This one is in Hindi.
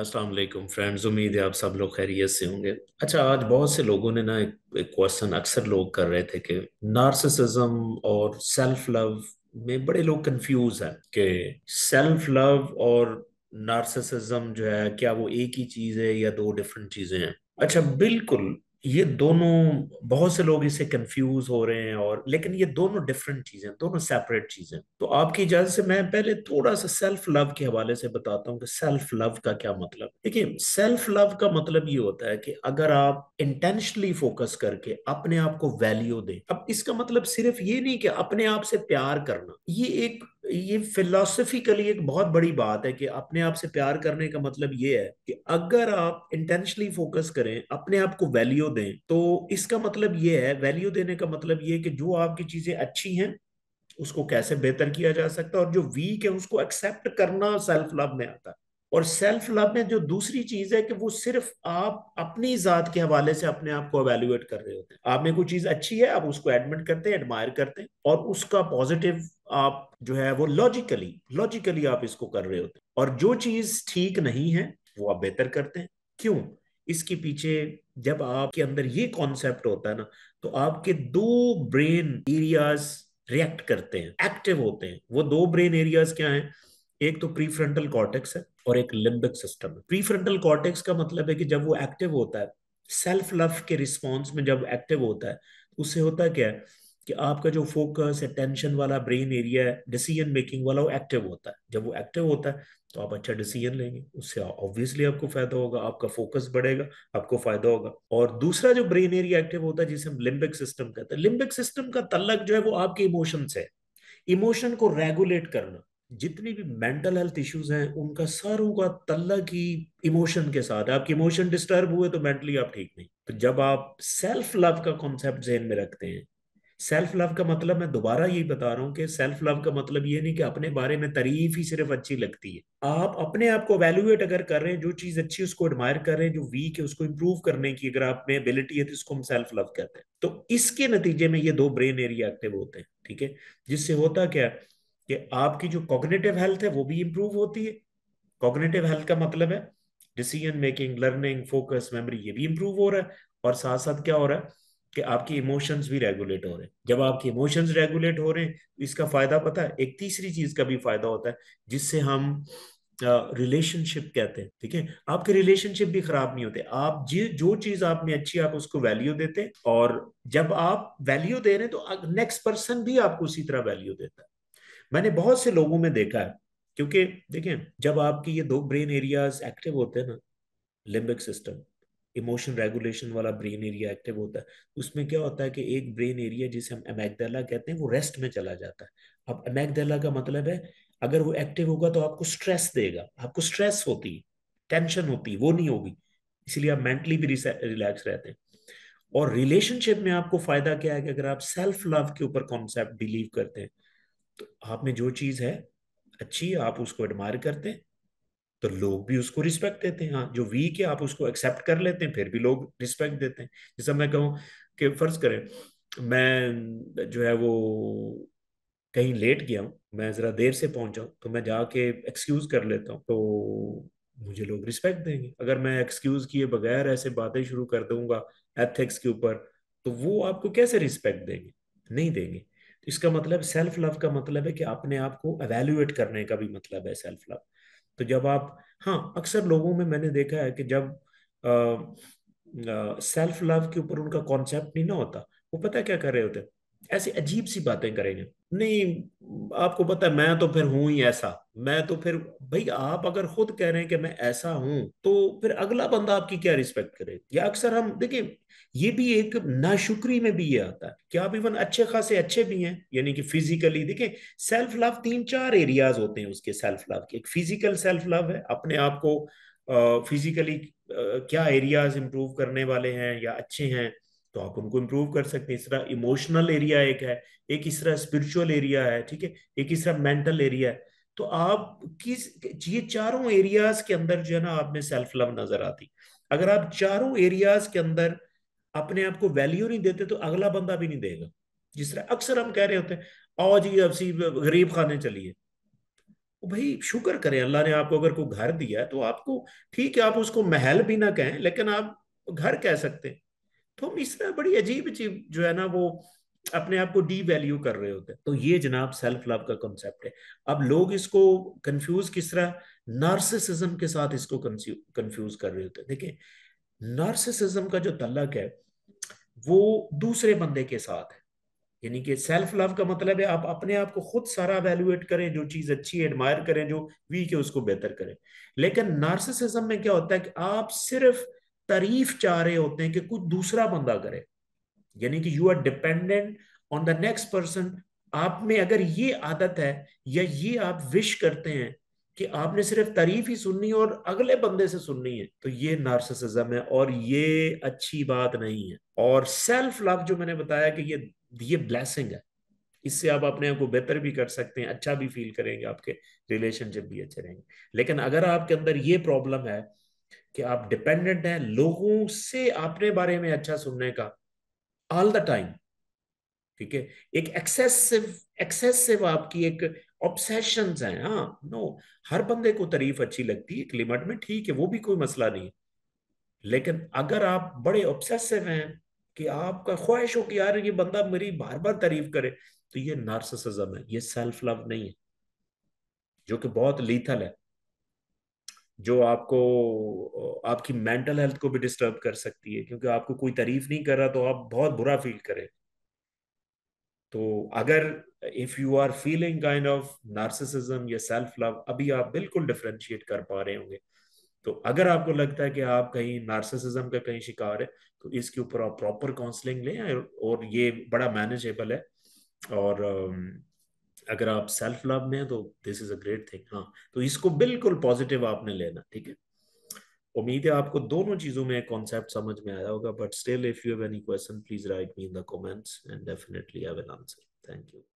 अस्सलाम वालेकुम फ्रेंड्स उम्मीद है आप सब लोग खैरियत से होंगे अच्छा आज बहुत से लोगों ने ना एक क्वेश्चन अक्सर लोग कर रहे थे कि नार्सिसिज्म और सेल्फ लव में बड़े लोग कंफ्यूज हैं कि सेल्फ लव और नार्सिसिज्म जो है क्या वो एक ही चीज़ है या दो डिफरेंट चीज़ें हैं अच्छा बिल्कुल ये दोनों बहुत से लोग इसे कंफ्यूज हो रहे हैं और लेकिन ये दोनों डिफरेंट चीजें दोनों सेपरेट चीजें तो आपकी इजाजत से मैं पहले थोड़ा सा सेल्फ लव के हवाले से बताता हूँ कि सेल्फ लव का क्या मतलब देखिए सेल्फ लव का मतलब ये होता है कि अगर आप इंटेंशनली फोकस करके अपने आप को वैल्यू दें अब इसका मतलब सिर्फ ये नहीं कि अपने आप से प्यार करना ये एक ये फिलोसफिकली एक बहुत बड़ी बात है कि अपने आप से प्यार करने का मतलब ये है कि अगर आप इंटेंशनली फोकस करें अपने आप को वैल्यू दें तो इसका मतलब ये है वैल्यू देने का मतलब ये है कि जो आपकी चीजें अच्छी हैं उसको कैसे बेहतर किया जा सकता है और जो वीक है उसको एक्सेप्ट करना सेल्फ लव में आता है और सेल्फ लव में जो दूसरी चीज है कि वो सिर्फ आप अपनी जात के हवाले से अपने आप को अवेल्युएट कर रहे होते हैं आप में कोई चीज अच्छी है आप उसको एडमिट करते हैं एडमायर करते हैं और उसका पॉजिटिव आप जो है वो लॉजिकली लॉजिकली आप इसको कर रहे होते और जो चीज ठीक नहीं है वो आप बेहतर करते हैं क्यों इसके पीछे जब आपके अंदर ये कॉन्सेप्ट होता है ना तो आपके दो ब्रेन एरियाज रिएक्ट करते हैं एक्टिव होते हैं वो दो ब्रेन एरियाज क्या है एक तो प्रीफ्रंटल कॉर्टेक्स है और एक लिम्बिक सिस्टम है प्रीफ्रंटल कॉर्टेक्स का मतलब है कि जब वो एक्टिव होता है सेल्फ लव के रिस्पॉन्स में जब एक्टिव होता है तो उससे होता क्या है कि आपका जो फोकस अटेंशन वाला ब्रेन एरिया है डिसीजन मेकिंग वाला वो एक्टिव होता है जब वो एक्टिव होता है तो आप अच्छा डिसीजन लेंगे उससे ऑब्वियसली आपको फायदा होगा आपका फोकस बढ़ेगा आपको फायदा होगा और दूसरा जो ब्रेन एरिया एक्टिव होता है जिसे हम लिम्बिक सिस्टम कहते हैं लिम्बिक सिस्टम का तलक जो है वो आपके इमोशन से इमोशन को रेगुलेट करना जितनी भी मेंटल हेल्थ इश्यूज हैं उनका सारों का तल्ला की इमोशन के साथ आपके इमोशन डिस्टर्ब हुए तो मेंटली आप ठीक नहीं तो जब आप सेल्फ लव का कॉन्सेप्ट जहन में रखते हैं सेल्फ लव का मतलब मैं दोबारा यही बता रहा हूँ कि सेल्फ लव का मतलब ये नहीं कि अपने बारे में तारीफ ही सिर्फ अच्छी लगती है आप अपने आप को वैल्यूएट अगर कर रहे हैं जो चीज अच्छी है उसको एडमायर कर रहे हैं जो वीक है उसको इम्प्रूव करने की अगर आप में एबिलिटी है तो इसको हम सेल्फ लव कहते हैं तो इसके नतीजे में ये दो ब्रेन एरिया एक्टिव होते हैं ठीक है जिससे होता क्या कि आपकी जो कॉग्नेटिव हेल्थ है वो भी इम्प्रूव होती है कॉग्नेटिव हेल्थ का मतलब है decision making learning focus memory ये भी इम्प्रूव हो रहा है और साथ साथ क्या हो रहा है कि आपकी इमोशंस भी रेगुलेट हो रहे हैं जब आपके इमोशंस रेगुलेट हो रहे हैं तो इसका फायदा पता है एक तीसरी चीज का भी फायदा होता है जिससे हम रिलेशनशिप uh, कहते हैं ठीक है आपके रिलेशनशिप भी खराब नहीं होते आप जी जो चीज आप में अच्छी आप उसको वैल्यू देते हैं और जब आप वैल्यू दे रहे हैं तो नेक्स्ट पर्सन भी आपको उसी तरह वैल्यू देता है मैंने बहुत से लोगों में देखा है क्योंकि देखें जब आपकी ये दो ब्रेन एरियाज एक्टिव होते हैं ना लिम्बिक सिस्टम इमोशन रेगुलेशन वाला ब्रेन एरिया एक्टिव होता है उसमें क्या होता है कि एक ब्रेन एरिया जिसे हम अमैगदला कहते हैं वो रेस्ट में चला जाता है अब अमैगदला का मतलब है अगर वो एक्टिव होगा तो आपको स्ट्रेस देगा आपको स्ट्रेस होती टेंशन होती वो नहीं होगी इसलिए आप मेंटली भी रिलैक्स रहते हैं और रिलेशनशिप में आपको फायदा क्या है कि अगर आप सेल्फ लव के ऊपर कॉन्सेप्ट बिलीव करते हैं तो आप में जो चीज़ है अच्छी आप उसको एडमायर करते हैं तो लोग भी उसको रिस्पेक्ट देते हैं हाँ जो वीक है आप उसको एक्सेप्ट कर लेते हैं फिर भी लोग रिस्पेक्ट देते हैं जैसा मैं कहूँ कि फर्ज करें मैं जो है वो कहीं लेट गया हूँ मैं ज़रा देर से पहुंचाऊँ तो मैं जाके एक्सक्यूज़ कर लेता हूँ तो मुझे लोग रिस्पेक्ट देंगे अगर मैं एक्सक्यूज़ किए बगैर ऐसे बातें शुरू कर दूंगा एथिक्स के ऊपर तो वो आपको कैसे रिस्पेक्ट देंगे नहीं देंगे तो इसका मतलब सेल्फ लव का मतलब है कि अपने आप को एवेल्यूएट करने का भी मतलब है सेल्फ लव तो जब आप हाँ अक्सर लोगों में मैंने देखा है कि जब सेल्फ लव के ऊपर उनका कॉन्सेप्ट नहीं ना होता वो पता क्या कर रहे होते ऐसी अजीब सी बातें करेंगे नहीं आपको पता है मैं तो फिर हूं ही ऐसा मैं तो फिर भाई आप अगर खुद कह रहे हैं कि मैं ऐसा हूं तो फिर अगला बंदा आपकी क्या रिस्पेक्ट करे या अक्सर हम देखिए ये भी एक नाशुक्री में भी ये आता है कि आप इवन अच्छे खासे अच्छे भी हैं यानी कि फिजिकली देखें सेल्फ लव तीन चार एरियाज होते हैं उसके सेल्फ लव के एक फिजिकल सेल्फ लव है अपने आप को फिजिकली क्या एरियाज इम्प्रूव करने वाले हैं या अच्छे हैं तो आप उनको इम्प्रूव कर सकते हैं इस तरह इमोशनल एरिया एक है एक इस तरह स्पिरिचुअल एरिया है ठीक है एक इस तरह मेंटल एरिया है तो आप किस ये चारों एरियाज के अंदर जो है ना आप में सेल्फ लव नजर आती अगर आप चारों एरियाज के अंदर अपने आप को वैल्यू नहीं देते तो अगला बंदा भी नहीं देगा जिस तरह अक्सर हम कह रहे होते हैं आओ जी अब सी गरीब खाने चलिए तो भाई शुक्र करें अल्लाह ने आपको अगर कोई घर दिया है तो आपको ठीक है आप उसको महल भी ना कहें लेकिन आप घर कह सकते हैं तो हम इस तरह बड़ी अजीब अजीब जो है ना वो अपने आप को डी वैल्यू कर रहे होते हैं तो ये जनाब सेल्फ लव का कॉन्सेप्ट है अब लोग इसको कंफ्यूज किस तरह नार्सिसिज्म के साथ इसको कंफ्यूज कर रहे होते हैं देखिए नार्सिसिज्म का जो तलक है वो दूसरे बंदे के साथ है यानी कि सेल्फ लव का मतलब है आप अपने आप को खुद सारा वैल्यूएट करें जो चीज अच्छी है एडमायर करें जो वीक है उसको बेहतर करें लेकिन नार्सिसिज्म में क्या होता है कि आप सिर्फ तारीफ चाह रहे होते हैं कि कुछ दूसरा बंदा करे यानी कि you are dependent on the next person आप में अगर ये आदत है या ये आप विश करते हैं कि आपने सिर्फ तारीफ ही सुननी है और अगले बंदे से सुननी है तो ये नार्सिसिज्म है और ये अच्छी बात नहीं है और सेल्फ लव जो मैंने बताया कि ये ये ब्लेसिंग है इससे आप अपने आप को बेहतर भी कर सकते हैं अच्छा भी फील करेंगे आपके रिलेशनशिप भी अच्छे रहेंगे लेकिन अगर आपके अंदर ये प्रॉब्लम है कि आप डिपेंडेंट हैं लोगों से अपने बारे में अच्छा सुनने का ऑल द टाइम ठीक है एक एक्सेसिव एक्सेसिव आपकी एक ऑब्सेशन है हाँ नो हर बंदे को तारीफ अच्छी लगती है एक लिमिट में ठीक है वो भी कोई मसला नहीं लेकिन अगर आप बड़े ऑब्सेसिव हैं कि आपका ख्वाहिश हो कि यार ये बंदा मेरी बार बार तारीफ करे तो ये नार्सिसिज्म है ये सेल्फ लव नहीं है जो कि बहुत लीथल है जो आपको आपकी मेंटल हेल्थ को भी डिस्टर्ब कर सकती है क्योंकि आपको कोई तारीफ नहीं कर रहा तो आप बहुत बुरा फील करें तो अगर if you are feeling kind of narcissism या सेल्फ लव अभी आप बिल्कुल डिफ्रेंशिएट कर पा रहे होंगे तो अगर आपको लगता है कि आप कहीं नार्सिसिज्म का कहीं शिकार है तो इसके ऊपर आप प्रॉपर काउंसलिंग लें और ये बड़ा मैनेजेबल है और अगर आप सेल्फ लव में हैं तो this is a great thing हाँ तो इसको बिल्कुल पॉजिटिव आपने लेना ठीक है उम्मीद है आपको दोनों चीजों में कॉन्सेप्ट समझ में आया होगा but still if you have any question please write me in the comments and definitely I will answer thank you